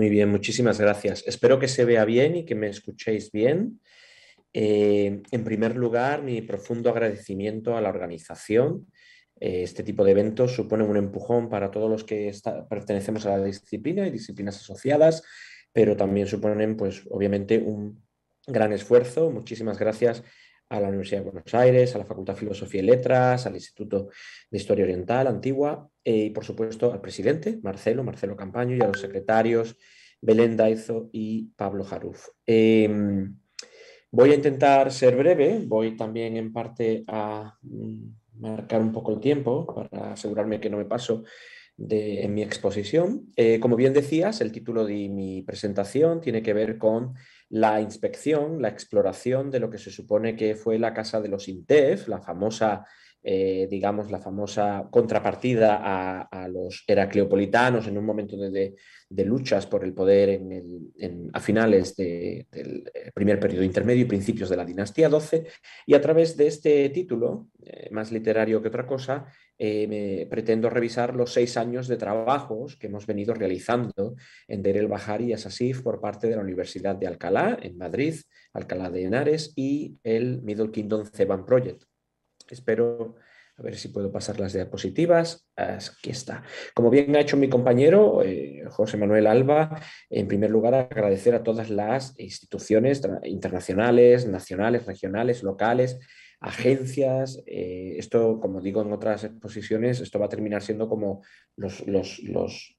Muy bien, muchísimas gracias. Espero que se vea bien y que me escuchéis bien. Eh, en primer lugar, mi profundo agradecimiento a la organización. Eh, este tipo de eventos supone un empujón para todos los que pertenecemos a la disciplina y disciplinas asociadas, pero también suponen, pues, obviamente, un gran esfuerzo. Muchísimas gracias a la Universidad de Buenos Aires, a la Facultad de Filosofía y Letras, al Instituto de Historia Oriental Antigua eh, y por supuesto al presidente, Marcelo, Marcelo Campaño, y a los secretarios Belén Daizo y Pablo Jaruf. Em, voy a intentar ser breve, voy también en parte a mm, marcar un poco el tiempo para asegurarme que no me paso de, en mi exposición. Eh, como bien decías, el título de mi presentación tiene que ver con la inspección, la exploración de lo que se supone que fue la casa de los INTEF, la famosa eh, digamos, la famosa contrapartida a, los heracleopolitanos en un momento de, luchas por el poder el, a finales del eh, primer periodo intermedio y principios de la dinastía XII. Y a través de este título, eh, más literario que otra cosa, pretendo revisar los seis años de trabajos que hemos venido realizando en Derel el Bahari y Asasif por parte de la Universidad de Alcalá, en Madrid, Alcalá de Henares y el Middle Kingdom Ceban Project Espero a ver si puedo pasar las diapositivas. Aquí está. Como bien ha hecho mi compañero eh, José Manuel Alba, en primer lugar agradecer a todas las instituciones internacionales, nacionales, regionales, locales agencias. Eh, esto, como digo en otras exposiciones, esto va a terminar siendo como los,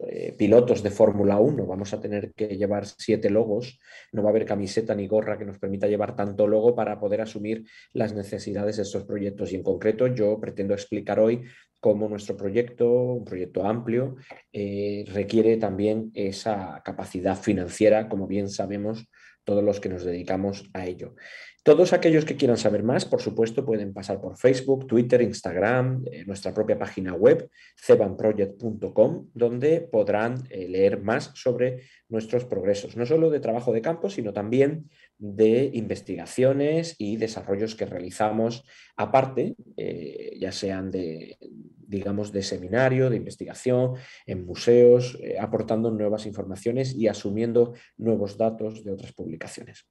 eh, pilotos de Fórmula 1. Vamos a tener que llevar siete logos. No va a haber camiseta ni gorra que nos permita llevar tanto logo para poder asumir las necesidades de estos proyectos. Y en concreto, yo pretendo explicar hoy cómo nuestro proyecto, un proyecto amplio, eh, requiere también esa capacidad financiera, como bien sabemos todos los que nos dedicamos a ello. Todos aquellos que quieran saber más, por supuesto, pueden pasar por Facebook, Twitter, Instagram, eh, nuestra propia página web, cebanproject.com, donde podrán eh, leer más sobre nuestros progresos, no solo de trabajo de campo, sino también de investigaciones y desarrollos que realizamos aparte, eh, ya sean de, digamos, de seminario, de investigación, en museos, aportando nuevas informaciones y asumiendo nuevos datos de otras publicaciones.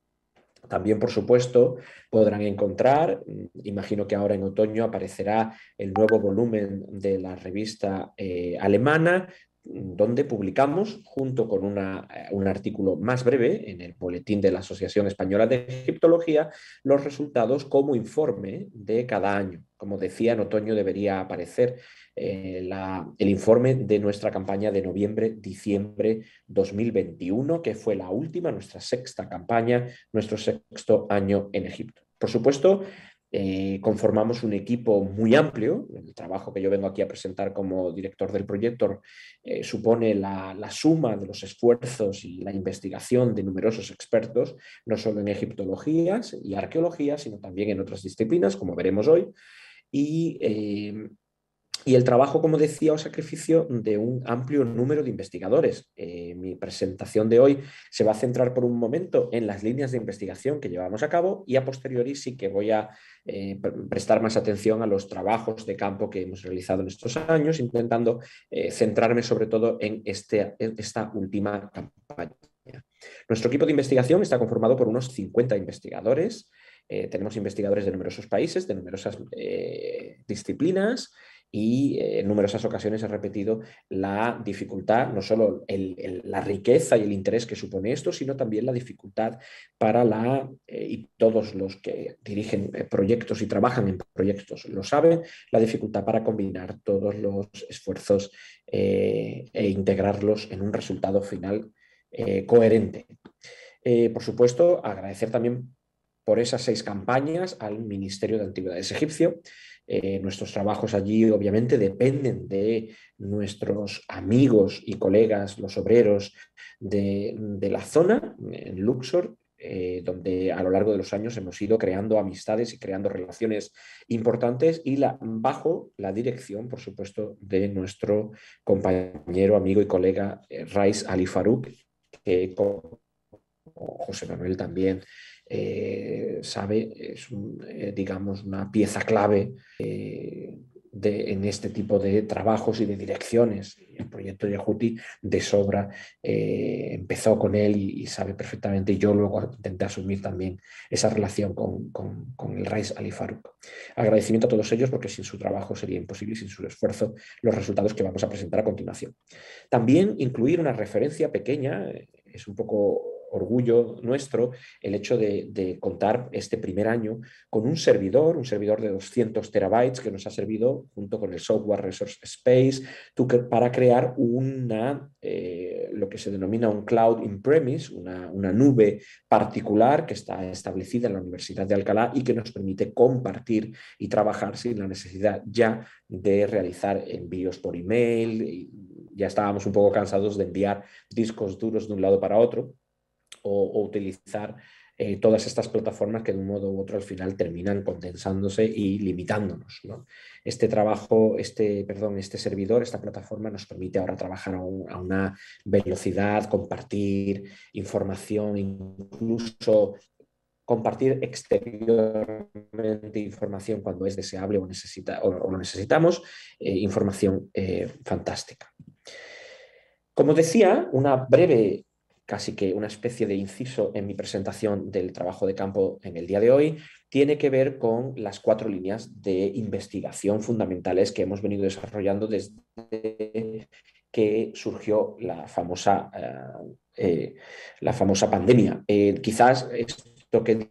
También, por supuesto, podrán encontrar, mm, imagino que ahora en otoño aparecerá el nuevo volumen de la revista eh, alemana, mm, donde publicamos, junto con eh, un artículo más breve en el boletín de la Asociación Española de Egiptología, los resultados como informe de cada año. Como decía, en otoño debería aparecer eh, el informe de nuestra campaña de noviembre-diciembre 2021, que fue la última, nuestra sexta campaña, nuestro sexto año en Egipto. Por supuesto, eh, conformamos un equipo muy amplio. El trabajo que yo vengo aquí a presentar como director del proyecto eh, supone la, suma de los esfuerzos y la investigación de numerosos expertos, no solo en egiptologías y arqueología, sino también en otras disciplinas, como veremos hoy. Eh, y, el trabajo, como decía, o sacrificio de un amplio número de investigadores. Eh, mi presentación de hoy se va a centrar por un momento en las líneas de investigación que llevamos a cabo y a posteriori sí que voy a eh, prestar más atención a los trabajos de campo que hemos realizado en estos años, intentando centrarme sobre todo en, este, en esta última campaña. Nuestro equipo de investigación está conformado por unos 50 investigadores, eh, tenemos investigadores de numerosos países, de numerosas eh, disciplinas y eh, en numerosas ocasiones he repetido la dificultad, no solo la riqueza y el interés que supone esto, sino también la dificultad para la, y todos los que dirigen proyectos y trabajan en proyectos lo saben, la dificultad para combinar todos los esfuerzos e integrarlos en un resultado final coherente. por supuesto, agradecer también por esas seis campañas al Ministerio de Antigüedades egipcio. Eh, nuestros trabajos allí obviamente dependen de nuestros amigos y colegas, los obreros de, la zona, en Luxor, eh, donde a lo largo de los años hemos ido creando amistades y creando relaciones importantes y bajo la dirección, por supuesto, de nuestro compañero, amigo y colega eh, Rais Raiz Ali Farouk, que José Manuel también eh, sabe, es eh, digamos una pieza clave eh, en este tipo de trabajos y de direcciones. El proyecto Yahuti de sobra empezó con él y, sabe perfectamente. Yo luego intenté asumir también esa relación con, el Rais Ali Agradecimiento a todos ellos porque sin su trabajo sería imposible sin su esfuerzo los resultados que vamos a presentar a continuación. También incluir una referencia pequeña, es un poco orgullo nuestro el hecho de, contar este primer año con un servidor, un servidor de 200 terabytes que nos ha servido junto con el software Resource Space para crear una, eh, lo que se denomina un cloud in-premise, una, una nube particular que está establecida en la Universidad de Alcalá y que nos permite compartir y trabajar sin la necesidad ya de realizar envíos por email. Ya estábamos un poco cansados de enviar discos duros de un lado para otro, o, utilizar eh, todas estas plataformas que de un modo u otro al final terminan condensándose y limitándonos. Este trabajo, este, perdón, este servidor, esta plataforma nos permite ahora trabajar a, una velocidad, compartir información, incluso compartir exteriormente información cuando es deseable o, necesita, o, lo necesitamos, eh, información eh, fantástica. Como decía, una breve casi que una especie de inciso en mi presentación del trabajo de campo en el día de hoy, tiene que ver con las cuatro líneas de investigación fundamentales que hemos venido desarrollando desde que surgió la famosa, eh, eh, la famosa pandemia. Eh, quizás esto que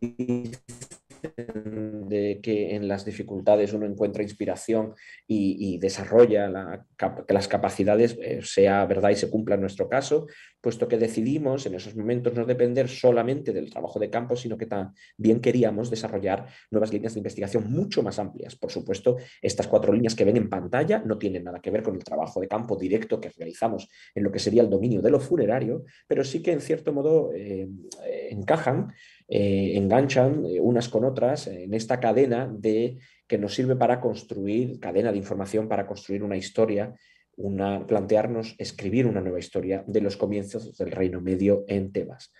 de que en las dificultades uno encuentra inspiración y, desarrolla que las capacidades, eh, sea verdad y se cumpla en nuestro caso, puesto que decidimos en esos momentos no depender solamente del trabajo de campo, sino que también queríamos desarrollar nuevas líneas de investigación mucho más amplias. Por supuesto, estas cuatro líneas que ven en pantalla no tienen nada que ver con el trabajo de campo directo que realizamos en lo que sería el dominio de lo funerario, pero sí que en cierto modo eh, eh, encajan eh, enganchan eh, unas con otras en esta cadena de, que nos sirve para construir, cadena de información para construir una historia, una, plantearnos escribir una nueva historia de los comienzos del Reino Medio en Tebas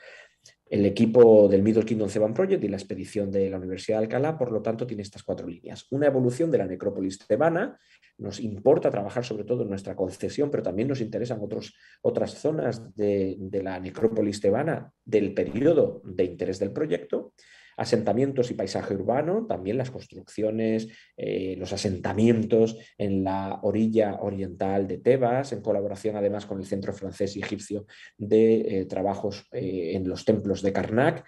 el equipo del Middle Kingdom Theban Project y la expedición de la Universidad de Alcalá, por lo tanto, tiene estas cuatro líneas. Una evolución de la necrópolis tebana, nos importa trabajar sobre todo en nuestra concesión, pero también nos interesan otros, otras zonas de, de la necrópolis tebana del periodo de interés del proyecto asentamientos y paisaje urbano, también las construcciones, eh, los asentamientos en la orilla oriental de Tebas, en colaboración además con el Centro Francés y Egipcio de eh, Trabajos eh, en los Templos de Karnak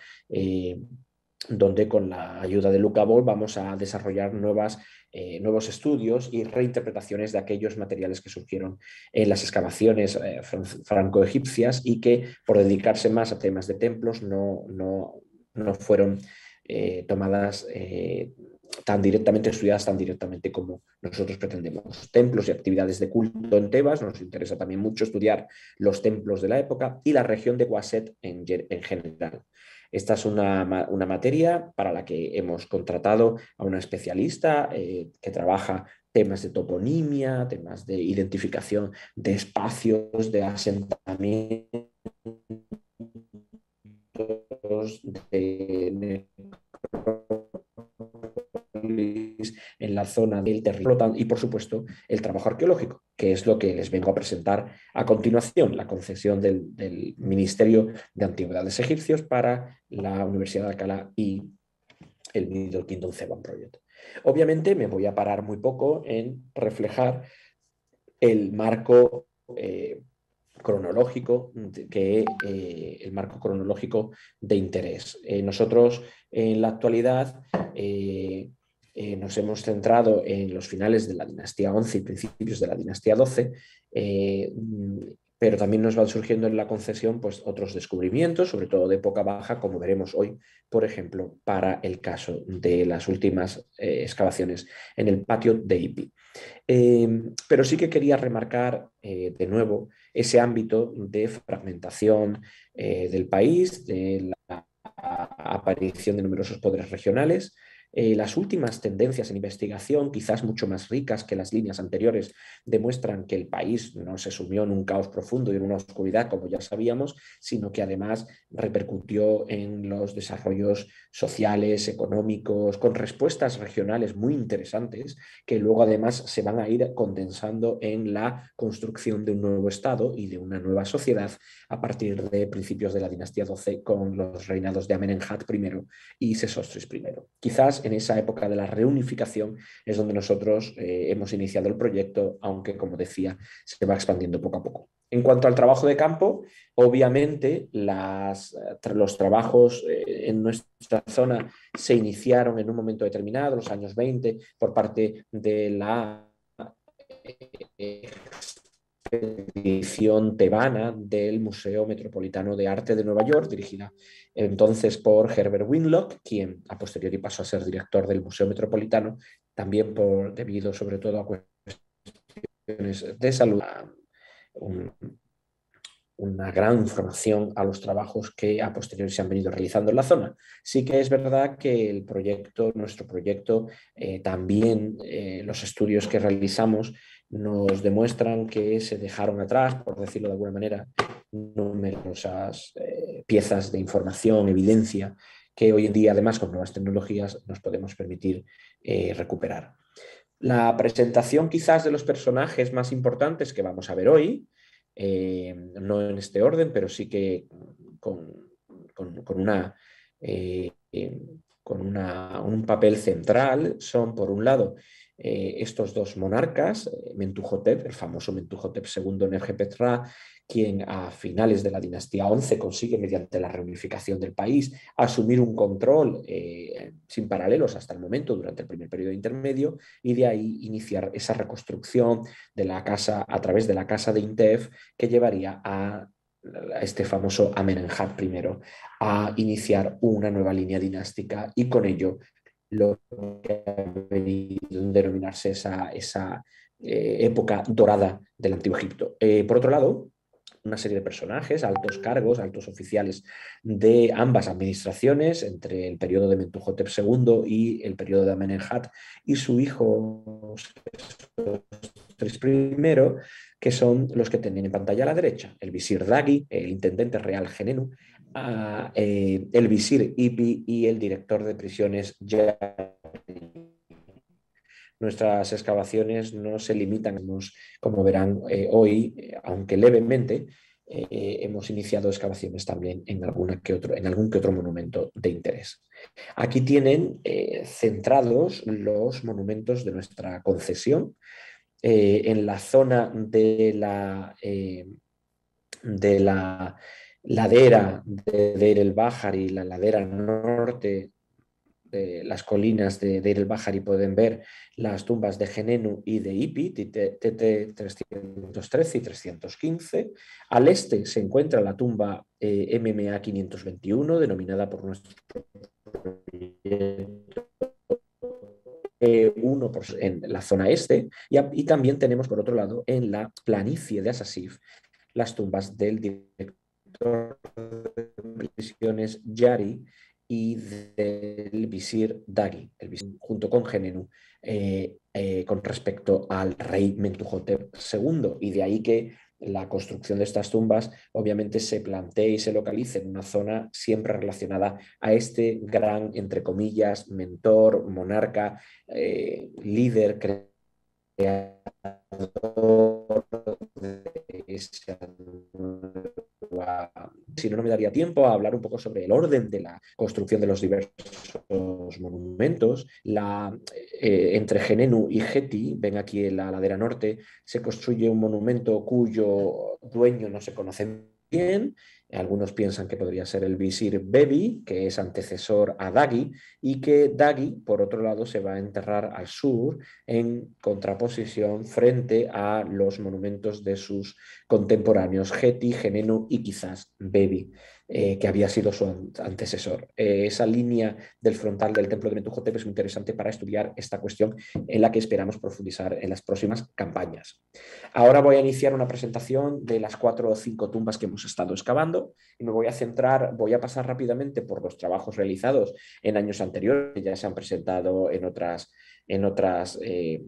donde con la ayuda de Luca Boll vamos a desarrollar nuevas, nuevos estudios y reinterpretaciones de aquellos materiales que surgieron en las excavaciones franco-egipcias y que por dedicarse más a temas de templos no, no, no fueron eh, tomadas eh, tan directamente, estudiadas tan directamente como nosotros pretendemos. Templos y actividades de culto en Tebas, nos interesa también mucho estudiar los templos de la época y la región de Guaset en, general. Esta es una, materia para la que hemos contratado a una especialista eh, que trabaja temas de toponimia, temas de identificación de espacios, de asentamiento de en la zona del territorio y, por supuesto, el trabajo arqueológico, que es lo que les vengo a presentar a continuación, la concesión del, Ministerio de Antigüedades Egipcios para la Universidad de Alcalá y el Middle Kingdom Ceban Project. Obviamente me voy a parar muy poco en reflejar el marco eh, cronológico, que eh, el marco cronológico de interés. Eh, nosotros en la actualidad eh, nos hemos centrado en los finales de la dinastía 11 y principios de la dinastía 12, pero también nos van surgiendo en la concesión pues, otros descubrimientos, sobre todo de época baja, como veremos hoy, por ejemplo, para el caso de las últimas excavaciones en el patio de Ipi. pero sí que quería remarcar de nuevo ese ámbito de fragmentación eh, del país, de la aparición de numerosos poderes regionales eh, las últimas tendencias en investigación, quizás mucho más ricas que las líneas anteriores, demuestran que el país no se sumió en un caos profundo y en una oscuridad, como ya sabíamos, sino que además repercutió en los desarrollos sociales, económicos, con respuestas regionales muy interesantes, que luego además se van a ir condensando en la construcción de un nuevo Estado y de una nueva sociedad a partir de principios de la dinastía XII con los reinados de Amenemhat I y Sesostris I. Quizás en esa época de la reunificación es donde nosotros eh, hemos iniciado el proyecto, aunque como decía, se va expandiendo poco a poco. En cuanto al trabajo de campo, obviamente eh, los trabajos eh, en nuestra zona se iniciaron en un momento determinado, los años 20, por parte de la edición tebana del Museo Metropolitano de Arte de Nueva York, dirigida entonces por Herbert Winlock, quien a posteriori pasó a ser director del Museo Metropolitano, también por, debido sobre todo a cuestiones de salud, una gran formación a los trabajos que a posteriori se han venido realizando en la zona. Sí que es verdad que el proyecto, nuestro proyecto, eh, también eh, los estudios que realizamos nos demuestran que se dejaron atrás, por decirlo de alguna manera, numerosas eh, piezas de información, evidencia, que hoy en día, además, con nuevas tecnologías nos podemos permitir eh, recuperar. La presentación quizás de los personajes más importantes que vamos a ver hoy, eh, no en este orden, pero sí que con, una, con un papel central, son, por un lado, eh, estos dos monarcas, eh, Mentuhotep, el famoso Mentuhotep II Petra quien a finales de la dinastía XI consigue, mediante la reunificación del país, asumir un control eh, sin paralelos hasta el momento, durante el primer periodo intermedio, y de ahí iniciar esa reconstrucción de la casa a través de la casa de Intef que llevaría a este famoso Amenemhat I a iniciar una nueva línea dinástica y con ello lo que ha denominarse esa, esa eh, época dorada del Antiguo Egipto. Eh, por otro lado, una serie de personajes, altos cargos, altos oficiales de ambas administraciones, entre el periodo de Mentuhotep II y el periodo de Amenemhat, y su hijo I, que son los que tienen en pantalla a la derecha, el visir Dagi, el intendente real Genenu, eh, el visir Ibi y el director de prisiones Nuestras excavaciones no se limitan, como verán eh, hoy, eh, aunque levemente, hemos iniciado excavaciones también en, alguna que otro, en algún que otro monumento de interés. Aquí tienen centrados los monumentos de nuestra concesión. en la zona de la, de la ladera de Deir el Bajari y la ladera norte de las colinas de Deir el Bajari y pueden ver las tumbas de Genenu y de Ipi, TT 313 y 315. Al este se encuentra la tumba eh, MMA 521, denominada por nuestro proyecto e uno en la zona este, y, y, también tenemos por otro lado en la planicie de Asasif las tumbas del director de las prisiones Yari y del visir Dari, junto con Genenu, eh, eh, con respecto al rey Mentuhotep II. Y de ahí que la construcción de estas tumbas obviamente se plantee y se localice en una zona siempre relacionada a este gran, entre comillas, mentor, monarca, eh, líder, creador de si no, no me daría tiempo a hablar un poco sobre el orden de la construcción de los diversos monumentos. La, eh, entre Genenu y Geti, ven aquí en la ladera norte, se construye un monumento cuyo dueño no se conoce bien algunos piensan que podría ser el visir Bebi, que es antecesor a Dagi, y que Dagi, por otro lado, se va a enterrar al sur en contraposición frente a los monumentos de sus contemporáneos Geti, Genenu y quizás Bebi. Eh, que había sido su antecesor. Eh, esa línea del frontal del templo de Mentuhotep es muy interesante para estudiar esta cuestión en la que esperamos profundizar en las próximas campañas. Ahora voy a iniciar una presentación de las cuatro o cinco tumbas que hemos estado excavando y me voy a centrar, voy a pasar rápidamente por los trabajos realizados en años anteriores que ya se han presentado en otras, en otras eh,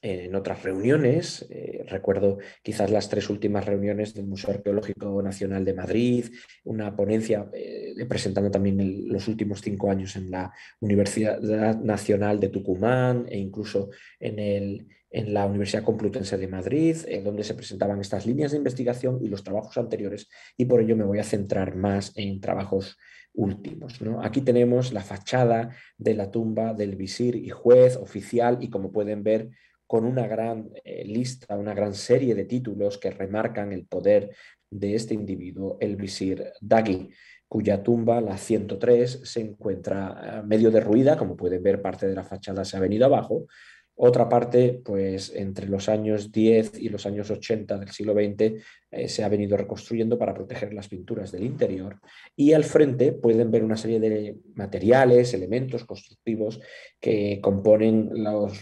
en otras reuniones, eh, recuerdo quizás las tres últimas reuniones del Museo Arqueológico Nacional de Madrid, una ponencia eh, presentando también los últimos cinco años en la Universidad Nacional de Tucumán e incluso en el en la Universidad Complutense de Madrid, en donde se presentaban estas líneas de investigación y los trabajos anteriores, y por ello me voy a centrar más en trabajos últimos. Aquí tenemos la fachada de la tumba del visir y juez oficial, y como pueden ver, con una gran eh, lista, una gran serie de títulos que remarcan el poder de este individuo, el visir Dagui, cuya tumba, la 103, se encuentra eh, medio derruida, como pueden ver, parte de la fachada se ha venido abajo, otra parte, pues entre los años 10 y los años 80 del siglo XX, eh, se ha venido reconstruyendo para proteger las pinturas del interior. Y al frente pueden ver una serie de materiales, elementos constructivos que componen los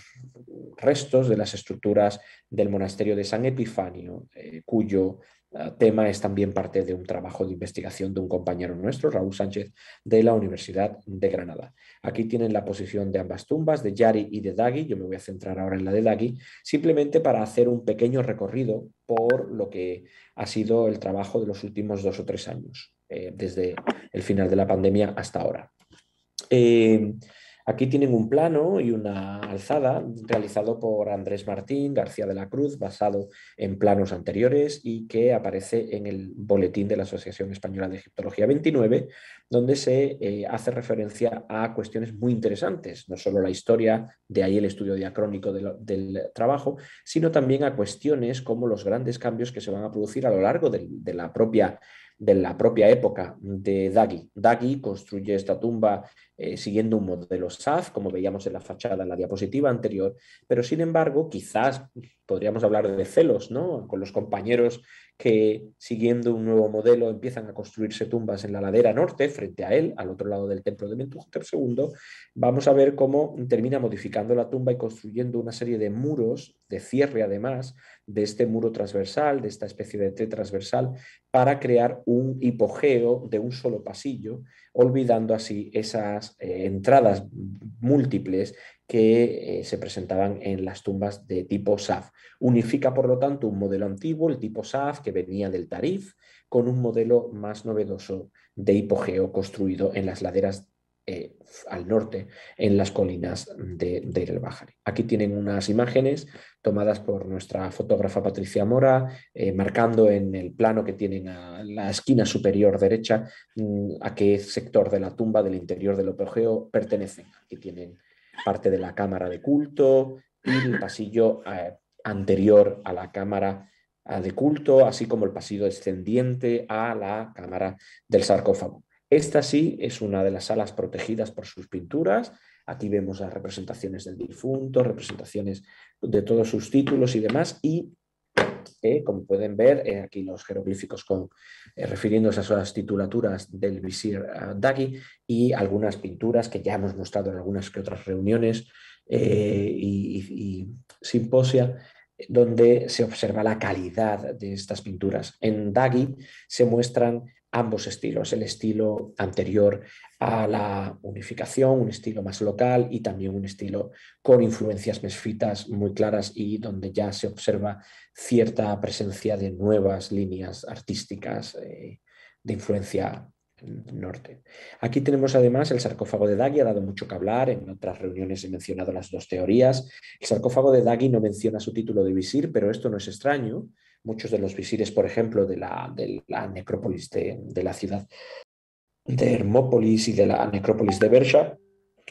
restos de las estructuras del monasterio de San Epifanio, eh, cuyo Ah, tema es también parte de un trabajo de investigación de un compañero nuestro, Raúl Sánchez, de la Universidad de Granada. Aquí tienen la posición de ambas tumbas, de Yari y de Dagui. Yo me voy a centrar ahora en la de Daghi, simplemente para hacer un pequeño recorrido por lo que ha sido el trabajo de los últimos dos o tres años, eh, desde el final de la pandemia hasta ahora. Eh, Aquí tienen un plano y una alzada realizado por Andrés Martín García de la Cruz, basado en planos anteriores y que aparece en el boletín de la Asociación Española de Egiptología 29, donde se eh, hace referencia a cuestiones muy interesantes, no solo la historia, de ahí el estudio diacrónico del trabajo, sino también a cuestiones como los grandes cambios que se van a producir a lo largo de la propia de la propia época de Dagi Dagi construye esta tumba eh, siguiendo un modelo SAF, como veíamos en la fachada en la diapositiva anterior, pero sin embargo, quizás podríamos hablar de celos, ¿no? Con los compañeros que siguiendo un nuevo modelo empiezan a construirse tumbas en la ladera norte, frente a él, al otro lado del templo de Mentuhotep II, vamos a ver cómo termina modificando la tumba y construyendo una serie de muros, de cierre además, de este muro transversal, de esta especie de T transversal, para crear un hipogeo de un solo pasillo, olvidando así esas eh, entradas múltiples que eh, se presentaban en las tumbas de tipo SAF. Unifica, por lo tanto, un modelo antiguo, el tipo SAF, que venía del Tarif, con un modelo más novedoso de hipogeo construido en las laderas eh, al norte, en las colinas de, de El Bajari. Aquí tienen unas imágenes tomadas por nuestra fotógrafa Patricia Mora, eh, marcando en el plano que tienen a la esquina superior derecha mm, a qué sector de la tumba del interior del hipogeo pertenecen. Aquí tienen parte de la cámara de culto y el pasillo eh, anterior a la cámara eh, de culto, así como el pasillo descendiente a la cámara del sarcófago. Esta sí es una de las salas protegidas por sus pinturas. Aquí vemos las representaciones del difunto, representaciones de todos sus títulos y demás, y como pueden ver, eh, aquí los jeroglíficos con, eh, refiriéndose a sus titulaturas del visir eh, Daghi y algunas pinturas que ya hemos mostrado en algunas que otras reuniones y, y simposia donde se observa la calidad de estas pinturas. En Dagui se muestran ambos estilos, el estilo anterior a la unificación, un estilo más local y también un estilo con influencias mesfitas muy claras y donde ya se observa cierta presencia de nuevas líneas artísticas eh, de influencia norte. Aquí tenemos además el sarcófago de Dagui, ha dado mucho que hablar, en otras reuniones he mencionado las dos teorías. El sarcófago de Dagui no menciona su título de visir, pero esto no es extraño, muchos de los visires, por ejemplo, de la, de la necrópolis de, la ciudad de Hermópolis y de la necrópolis de Bersha,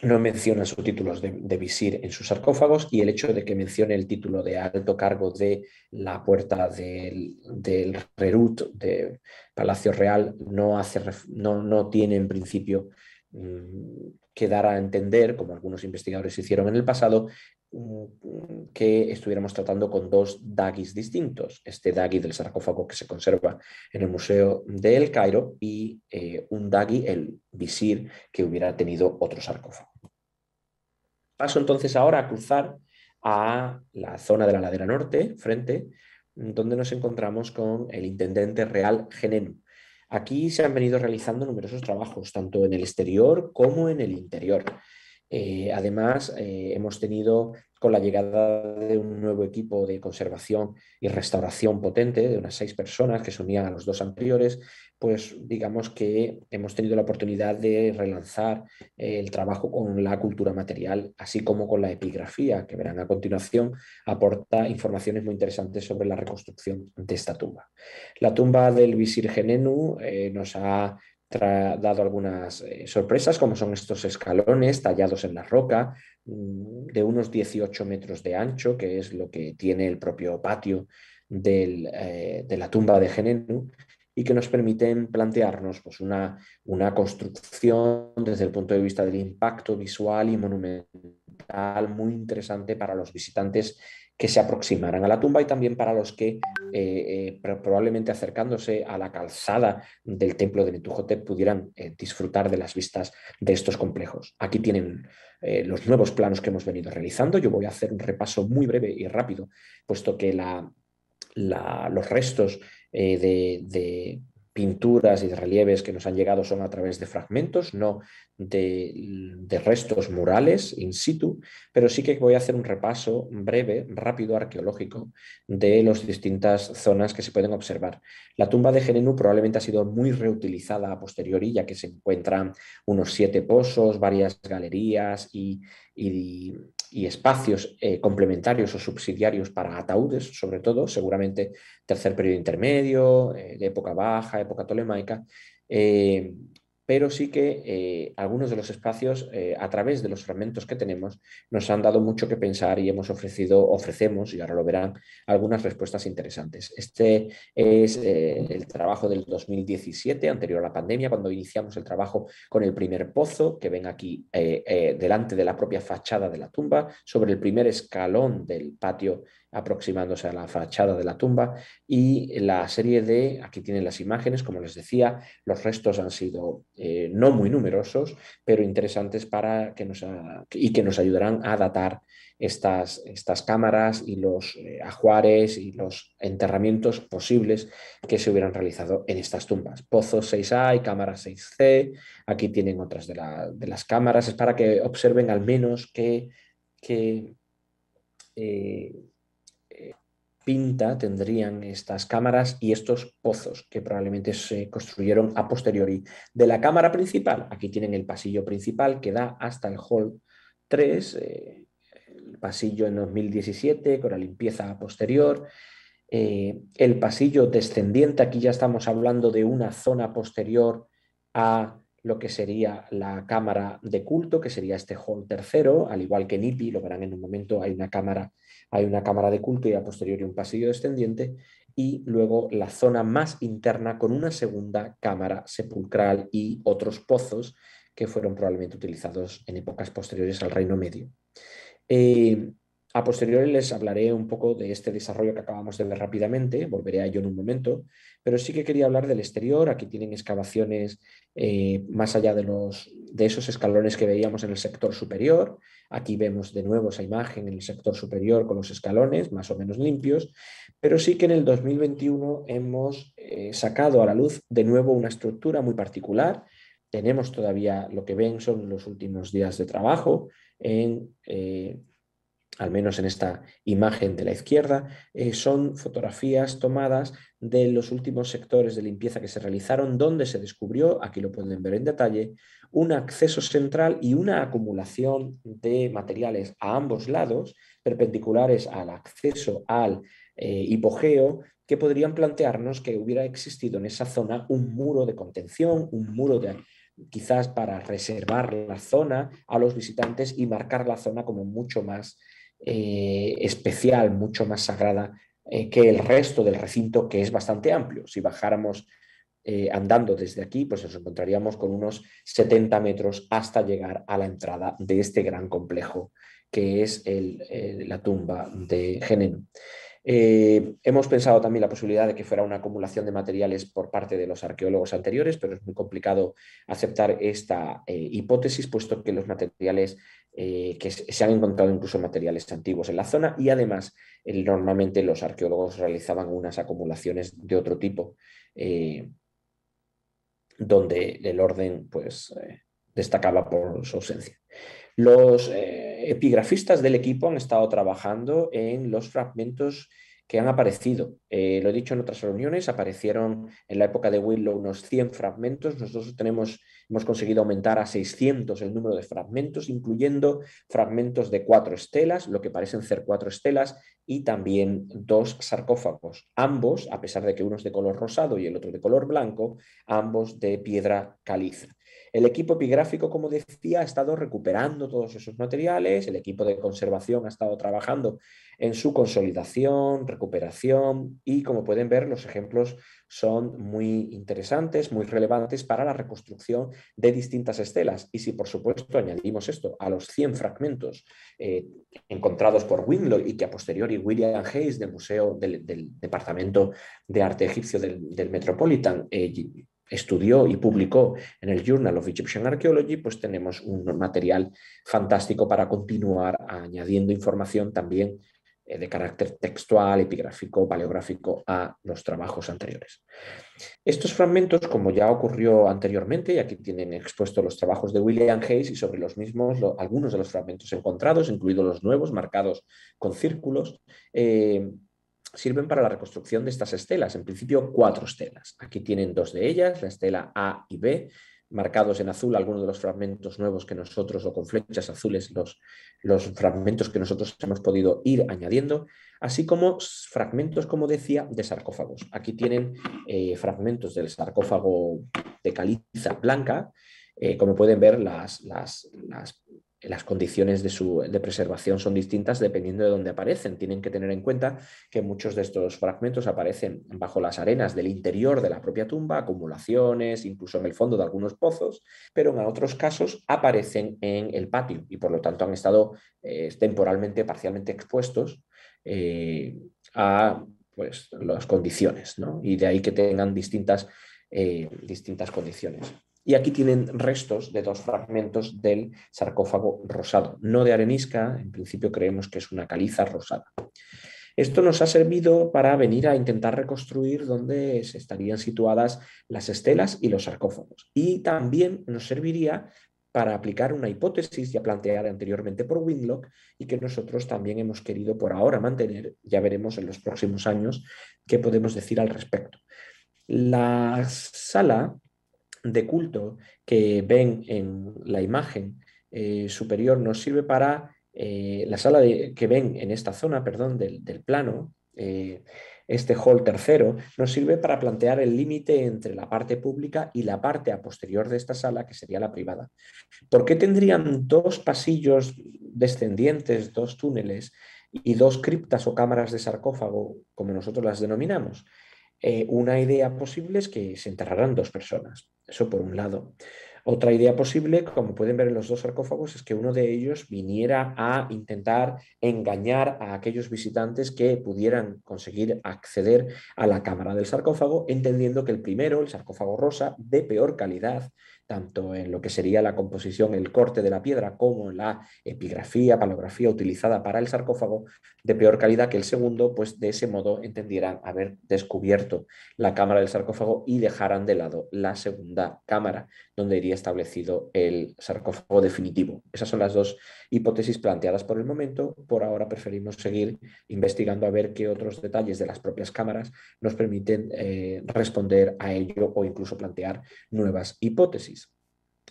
no mencionan sus títulos de, visir en sus sarcófagos y el hecho de que mencione el título de alto cargo de la puerta del, Rerut, de Palacio Real, no, hace, no, tiene en principio mm, que dar a entender, como algunos investigadores hicieron en el pasado, que estuviéramos tratando con dos Dagis distintos. Este Dagi del sarcófago que se conserva en el Museo del Cairo y eh, un Dagi, el visir, que hubiera tenido otro sarcófago. Paso entonces ahora a cruzar a la zona de la ladera norte, frente, donde nos encontramos con el intendente real Genenu. Aquí se han venido realizando numerosos trabajos, tanto en el exterior como en el interior. Eh, además, eh, hemos tenido con la llegada de un nuevo equipo de conservación y restauración potente de unas seis personas que se unían a los dos anteriores, pues digamos que hemos tenido la oportunidad de relanzar eh, el trabajo con la cultura material, así como con la epigrafía, que verán a continuación, aporta informaciones muy interesantes sobre la reconstrucción de esta tumba. La tumba del visir Genenu nos ha dado algunas eh, sorpresas, como son estos escalones tallados en la roca mm, de unos 18 metros de ancho, que es lo que tiene el propio patio eh, de la tumba de Genenu, y que nos permiten plantearnos pues, una, una construcción desde el punto de vista del impacto visual y monumental muy interesante para los visitantes que se aproximaran a la tumba y también para los que eh, eh, probablemente acercándose a la calzada del templo de Netujotep pudieran eh, disfrutar de las vistas de estos complejos. Aquí tienen los nuevos planos que hemos venido realizando. Yo voy a hacer un repaso muy breve y rápido, puesto que los restos de, pinturas y relieves que nos han llegado son a través de fragmentos, no de, restos murales in situ, pero sí que voy a hacer un repaso breve, rápido, arqueológico de las distintas zonas que se pueden observar. La tumba de Genenu probablemente ha sido muy reutilizada a posteriori, ya que se encuentran unos siete pozos, varias galerías y y espacios eh, complementarios o subsidiarios para ataúdes, sobre todo, seguramente tercer periodo intermedio, eh, época baja, época tolemaica, eh, pero sí que eh, algunos de los espacios, eh, a través de los fragmentos que tenemos, nos han dado mucho que pensar y hemos ofrecido, ofrecemos, y ahora lo verán, algunas respuestas interesantes. Este es eh, el trabajo del 2017, anterior a la pandemia, cuando iniciamos el trabajo con el primer pozo, que ven aquí delante de la propia fachada de la tumba, sobre el primer escalón del patio aproximándose a la fachada de la tumba y la serie de, aquí tienen las imágenes, como les decía, los restos han sido eh, no muy numerosos, pero interesantes para que nos y que nos ayudarán a datar estas, estas cámaras y los eh, ajuares y los enterramientos posibles que se hubieran realizado en estas tumbas. Pozos 6A y cámara 6C, aquí tienen otras de, las cámaras, es para que observen al menos que... que eh, tendrían estas cámaras y estos pozos que probablemente se construyeron a posteriori. De la cámara principal, aquí tienen el pasillo principal que da hasta el hall 3, eh, el pasillo en 2017 con la limpieza posterior, eh, el pasillo descendiente, aquí ya estamos hablando de una zona posterior a lo que sería la cámara de culto, que sería este hall tercero, al igual que NIPI, lo verán en un momento, hay una cámara, hay una cámara de culto y a posteriori un pasillo descendiente, y luego la zona más interna con una segunda cámara sepulcral y otros pozos que fueron probablemente utilizados en épocas posteriores al Reino Medio. Eh, a posteriori les hablaré un poco de este desarrollo que acabamos de ver rápidamente, volveré a ello en un momento, pero sí que quería hablar del exterior. Aquí tienen excavaciones eh, más allá de, los, de esos escalones que veíamos en el sector superior. Aquí vemos de nuevo esa imagen en el sector superior con los escalones más o menos limpios. Pero sí que en el 2021 hemos eh, sacado a la luz de nuevo una estructura muy particular. Tenemos todavía lo que ven son los últimos días de trabajo en eh, al menos en esta imagen de la izquierda, eh, son fotografías tomadas de los últimos sectores de limpieza que se realizaron, donde se descubrió, aquí lo pueden ver en detalle, un acceso central y una acumulación de materiales a ambos lados, perpendiculares al acceso al eh, hipogeo, que podrían plantearnos que hubiera existido en esa zona un muro de contención, un muro de, quizás para reservar la zona a los visitantes y marcar la zona como mucho más eh, especial, mucho más sagrada eh, que el resto del recinto, que es bastante amplio. Si bajáramos eh, andando desde aquí, pues nos encontraríamos con unos 70 metros hasta llegar a la entrada de este gran complejo que es la tumba de Geneno. hemos pensado también la posibilidad de que fuera una acumulación de materiales por parte de los arqueólogos anteriores, pero es muy complicado aceptar esta hipótesis, puesto que los materiales eh, que se han encontrado incluso materiales antiguos en la zona y además eh, normalmente los arqueólogos realizaban unas acumulaciones de otro tipo eh, donde el orden pues, destacaba por su ausencia. Los epigrafistas del equipo han estado trabajando en los fragmentos que han aparecido. lo he dicho en otras reuniones, aparecieron en la época de Willow unos 100 fragmentos, nosotros tenemos Hemos conseguido aumentar a 600 el número de fragmentos, incluyendo fragmentos de cuatro estelas, lo que parecen ser cuatro estelas, y también dos sarcófagos, ambos, a pesar de que uno es de color rosado y el otro de color blanco, ambos de piedra caliza. El equipo epigráfico, como decía, ha estado recuperando todos esos materiales, el equipo de conservación ha estado trabajando en su consolidación, recuperación y, como pueden ver, los ejemplos son muy interesantes, muy relevantes para la reconstrucción de distintas estelas. Y si, por supuesto, añadimos esto a los 100 fragmentos eh, encontrados por Winlow y que a posteriori William Hayes del Museo del, Departamento de Arte Egipcio del, Metropolitan eh, estudió y publicó en el Journal of Egyptian Archaeology, pues tenemos un material fantástico para continuar añadiendo información también eh, de carácter textual, epigráfico, paleográfico a los trabajos anteriores. Estos fragmentos, como ya ocurrió anteriormente, y aquí tienen expuestos los trabajos de William Hayes y sobre los mismos algunos de los fragmentos encontrados, incluidos los nuevos, marcados con círculos, eh, sirven para la reconstrucción de estas estelas, en principio cuatro estelas. Aquí tienen dos de ellas, la estela A y B, marcados en azul algunos de los fragmentos nuevos que nosotros, o con flechas azules, los, los, fragmentos que nosotros hemos podido ir añadiendo, así como fragmentos, como decía, de sarcófagos. Aquí tienen eh, fragmentos del sarcófago de caliza blanca, eh, como pueden ver las, las, las las condiciones de, preservación son distintas dependiendo de dónde aparecen. Tienen que tener en cuenta que muchos de estos fragmentos aparecen bajo las arenas del interior de la propia tumba, acumulaciones, incluso en el fondo de algunos pozos, pero en otros casos aparecen en el patio y por lo tanto han estado eh, temporalmente, parcialmente expuestos eh, a pues, las condiciones, y de ahí que tengan distintas, eh, distintas condiciones. Y aquí tienen restos de dos fragmentos del sarcófago rosado, no de arenisca, en principio creemos que es una caliza rosada. Esto nos ha servido para venir a intentar reconstruir dónde se estarían situadas las estelas y los sarcófagos. Y también nos serviría para aplicar una hipótesis ya planteada anteriormente por Winlock y que nosotros también hemos querido por ahora mantener, ya veremos en los próximos años qué podemos decir al respecto. La sala de culto que ven en la imagen eh, superior nos sirve para eh, la sala que ven en esta zona, perdón, del, plano, eh, este hall tercero, nos sirve para plantear el límite entre la parte pública y la parte a posterior de esta sala, que sería la privada. ¿Por qué tendrían dos pasillos descendientes, dos túneles y dos criptas o cámaras de sarcófago, como nosotros las denominamos? una idea posible es que se enterrarán dos personas. Eso por un lado. Otra idea posible, como pueden ver en los dos sarcófagos, es que uno de ellos viniera a intentar engañar a aquellos visitantes que pudieran conseguir acceder a la cámara del sarcófago, entendiendo que el primero, el sarcófago rosa, de peor calidad, tanto en lo que sería la composición, el corte de la piedra, como en la epigrafía, palografía utilizada para el sarcófago, de peor calidad que el segundo, pues de ese modo entendieran haber descubierto la cámara del sarcófago y dejaran de lado la segunda cámara, donde iría establecido el sarcófago definitivo. Esas son las dos hipótesis planteadas por el momento. Por ahora preferimos seguir investigando a ver qué otros detalles de las propias cámaras nos permiten eh, responder a ello o incluso plantear nuevas hipótesis.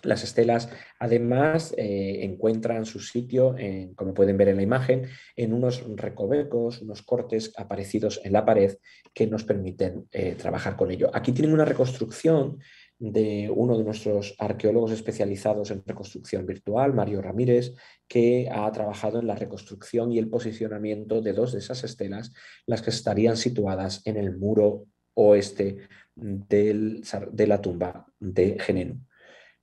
Las estelas además eh, encuentran su sitio, como pueden ver en la imagen, en unos recovecos, unos cortes aparecidos en la pared que nos permiten eh, trabajar con ello. Aquí tienen una reconstrucción de uno de nuestros arqueólogos especializados en reconstrucción virtual, Mario Ramírez, que ha trabajado en la reconstrucción y el posicionamiento de dos de esas estelas, las que estarían situadas en el muro oeste de la tumba de Genenu.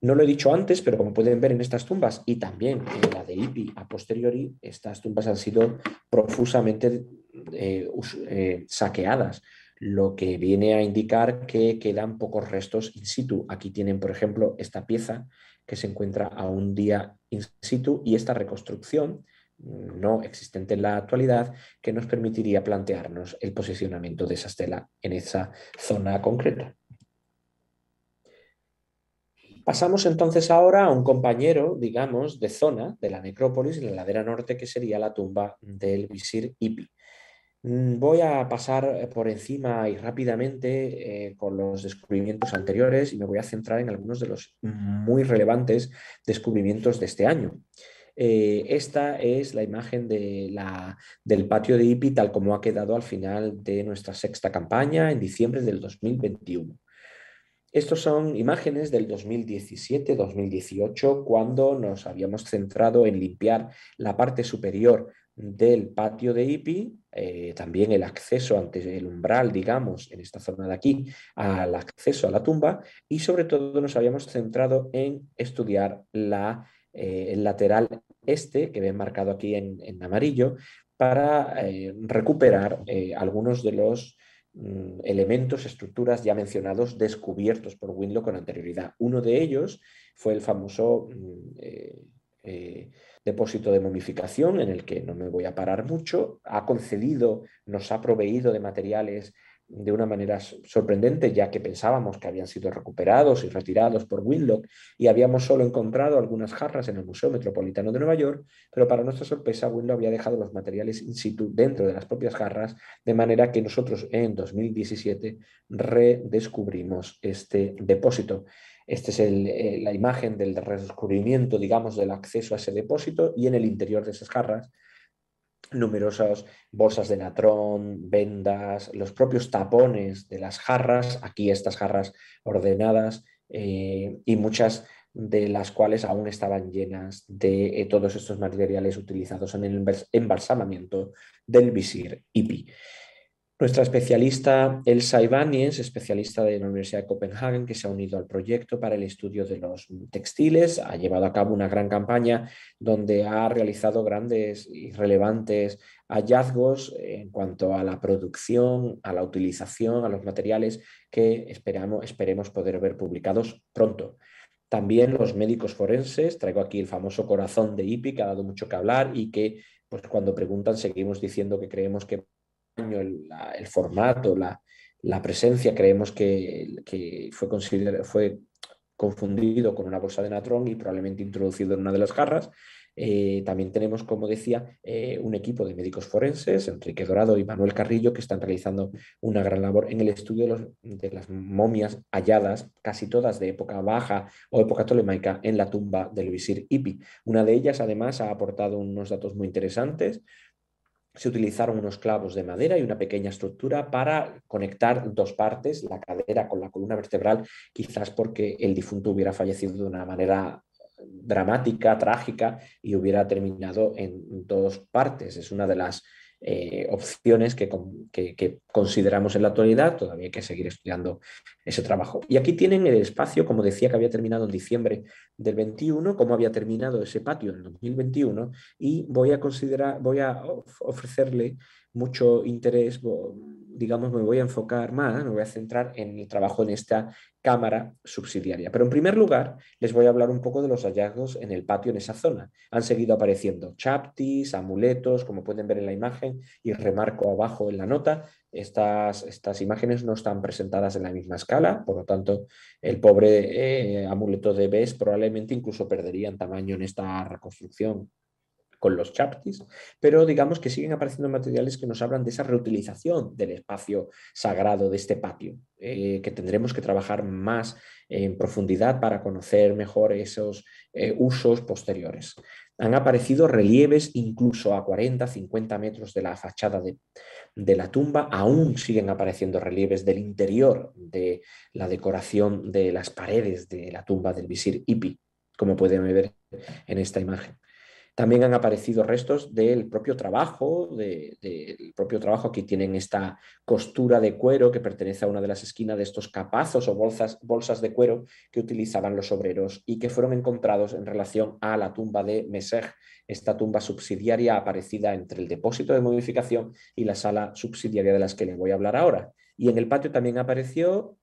No lo he dicho antes, pero como pueden ver en estas tumbas y también en la de Ipi a posteriori, estas tumbas han sido profusamente eh, eh, saqueadas, lo que viene a indicar que quedan pocos restos in situ. Aquí tienen, por ejemplo, esta pieza que se encuentra a un día in situ y esta reconstrucción mm, no existente en la actualidad que nos permitiría plantearnos el posicionamiento de esa estela en esa zona concreta. Pasamos entonces ahora a un compañero, digamos, de zona de la necrópolis, en la ladera norte, que sería la tumba del visir Ipi. Mm, voy a pasar eh, por encima y rápidamente eh, con los descubrimientos anteriores y me voy a centrar en algunos de los muy relevantes descubrimientos de este año. Eh, esta es la imagen del patio de Ipi tal como ha quedado al final de nuestra sexta campaña en diciembre del 2021. Estos son imágenes del 2017-2018, cuando nos habíamos centrado en limpiar la parte superior del patio de IPI, eh, también el acceso ante el umbral, digamos, en esta zona de aquí, al acceso a la tumba, y sobre todo nos habíamos centrado en estudiar la, eh, el lateral este, que ven marcado aquí en, amarillo, para eh, recuperar algunos de los Mm, elementos, estructuras ya mencionados, descubiertos por Winlow con anterioridad. Uno de ellos fue el famoso mm, eh, eh, depósito de momificación, en el que no me voy a parar mucho, ha concedido, nos ha proveído de materiales de una manera sorprendente, ya que pensábamos que habían sido recuperados y retirados por Winlock y habíamos solo encontrado algunas jarras en el Museo Metropolitano de Nueva York, pero para nuestra sorpresa Winlock había dejado los materiales in situ dentro de las propias jarras, de manera que nosotros en 2017 redescubrimos este depósito. Esta es eh, la imagen del redescubrimiento, digamos, del acceso a ese depósito y en el interior de esas jarras numerosas bolsas de natrón, vendas, los propios tapones de las jarras, aquí estas jarras ordenadas eh, y muchas de las cuales aún estaban llenas de eh, todos estos materiales utilizados en el embalsamamiento del visir Ipi. Nuestra especialista Elsa Ibáñez, especialista de la Universidad de Copenhague, que se ha unido al proyecto para el estudio de los textiles, ha llevado a cabo una gran campaña donde ha realizado grandes y relevantes hallazgos en cuanto a la producción, a la utilización, a los materiales que esperamos, esperemos poder ver publicados pronto. También los médicos forenses, traigo aquí el famoso corazón de IPI, que ha dado mucho que hablar y que pues cuando preguntan seguimos diciendo que creemos que el, formato, la, presencia, creemos que, fue, confundido con una bolsa de natrón y probablemente introducido en una de las garras. Eh, también tenemos, como decía, eh, un equipo de médicos forenses, Enrique Dorado y Manuel Carrillo, que están realizando una gran labor en el estudio de, de las momias halladas, casi todas de época baja o época tolemaica, en la tumba del visir Ipi. Una de ellas, además, ha aportado unos datos muy interesantes se utilizaron unos clavos de madera y una pequeña estructura para conectar dos partes, la cadera con la columna vertebral, quizás porque el difunto hubiera fallecido de una manera dramática, trágica y hubiera terminado en dos partes. Es una de las eh, opciones que, consideramos en la actualidad, todavía hay que seguir estudiando ese trabajo. Y aquí tienen el espacio, como decía, que había terminado en diciembre del 21, como había terminado ese patio en 2021, y voy a considerar, voy a ofrecerle mucho interés, digamos, me voy a enfocar más, me voy a centrar en el trabajo en esta cámara subsidiaria. Pero en primer lugar, les voy a hablar un poco de los hallazgos en el patio, en esa zona. Han seguido apareciendo chaptis, amuletos, como pueden ver en la imagen, y remarco abajo en la nota, estas, estas imágenes no están presentadas en la misma escala, por lo tanto, el pobre eh, amuleto de Bes probablemente incluso perdería en tamaño en esta reconstrucción con los chaptis, pero digamos que siguen apareciendo materiales que nos hablan de esa reutilización del espacio sagrado de este patio, eh, que tendremos que trabajar más en profundidad para conocer mejor esos eh, usos posteriores. Han aparecido relieves incluso a 40, 50 metros de la fachada de, de la tumba, aún siguen apareciendo relieves del interior de la decoración de las paredes de la tumba del visir Ipi, como pueden ver en esta imagen. También han aparecido restos del propio trabajo, del propio trabajo. que tienen esta costura de cuero que pertenece a una de las esquinas de estos capazos o bolsas, bolsas de cuero que utilizaban los obreros y que fueron encontrados en relación a la tumba de Mesej, esta tumba subsidiaria aparecida entre el depósito de modificación y la sala subsidiaria de las que les voy a hablar ahora. Y en el patio también apareció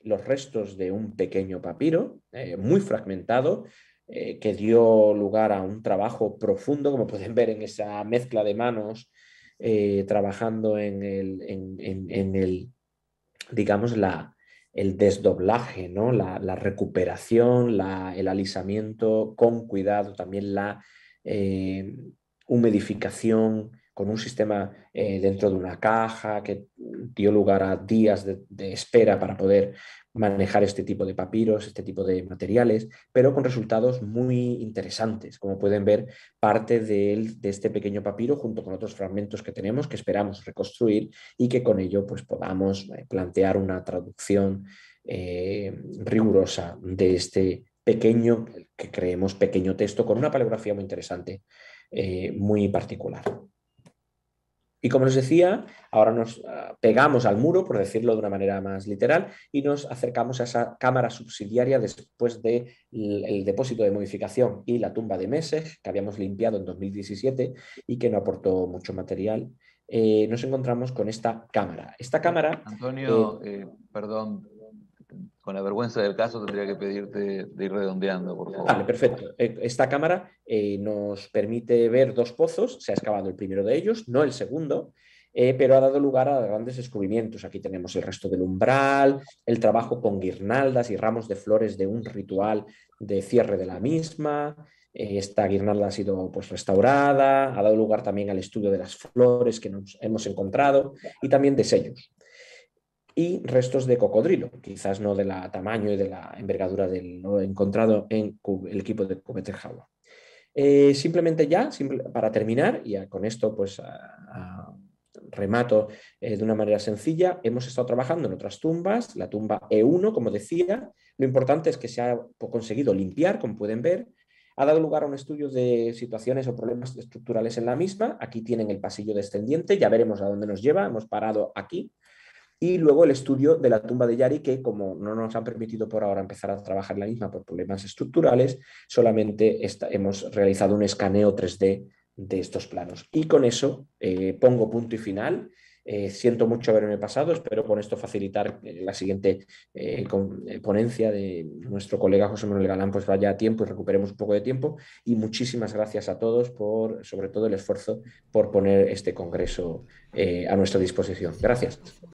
los restos de un pequeño papiro, eh, muy fragmentado, eh, que dio lugar a un trabajo profundo, como pueden ver en esa mezcla de manos, eh, trabajando en el, digamos, la, el desdoblaje, ¿no? la, recuperación, el alisamiento con cuidado, también la eh, humedificación con un sistema dentro de una caja que dio lugar a días de, espera para poder manejar este tipo de papiros, este tipo de materiales, pero con resultados muy interesantes. Como pueden ver, parte de, este pequeño papiro junto con otros fragmentos que tenemos que esperamos reconstruir y que con ello pues, podamos eh, plantear una traducción eh, rigurosa de este pequeño, que creemos pequeño texto, con una paleografía muy interesante, eh, muy particular. Y como les decía, ahora nos ah, pegamos al muro, por decirlo de una manera más literal, y nos acercamos a esa cámara subsidiaria después del el depósito de modificación y la tumba de meses que habíamos limpiado en 2017 y que no aportó mucho material. Eh, nos encontramos con esta cámara. Esta cámara. Antonio, eh, eh, perdón, con la vergüenza del caso tendría que pedirte de ir redondeando, por favor. Vale, perfecto. E, esta cámara eh, nos permite ver dos pozos, se ha excavado el primero de ellos, no el segundo, eh, pero ha dado lugar a grandes descubrimientos. Aquí tenemos el resto del umbral, el trabajo con guirnaldas y ramos de flores de un ritual de cierre de la misma. Eh, esta guirnalda ha sido pues, restaurada, ha dado lugar también al estudio de las flores que nos hemos encontrado y también de sellos y restos de cocodrilo, quizás no de la tamaño y de la envergadura del lo encontrado en el equipo de Cubetejawa. Eh, simplemente ya, para terminar, y con esto pues remato eh, de una manera sencilla, hemos estado trabajando en otras tumbas, la tumba E1, como decía, lo importante es que se ha conseguido limpiar, como pueden ver, ha dado lugar a un estudio de situaciones o problemas estructurales en la misma. Aquí tienen el pasillo descendiente, ya veremos a dónde nos lleva. Hemos parado aquí y luego el estudio de la tumba de Yari, que como no nos han permitido por ahora empezar a trabajar la misma por problemas estructurales, solamente hemos realizado un escaneo 3D de estos planos. Y con eso eh, pongo punto y final. Eh, siento mucho haberme pasado, espero con esto facilitar eh, la siguiente ponencia de nuestro colega José Manuel Galán, pues vaya a tiempo y recuperemos un poco de tiempo. Y muchísimas gracias a todos por, sobre todo, el esfuerzo por poner este congreso a nuestra disposición. Gracias.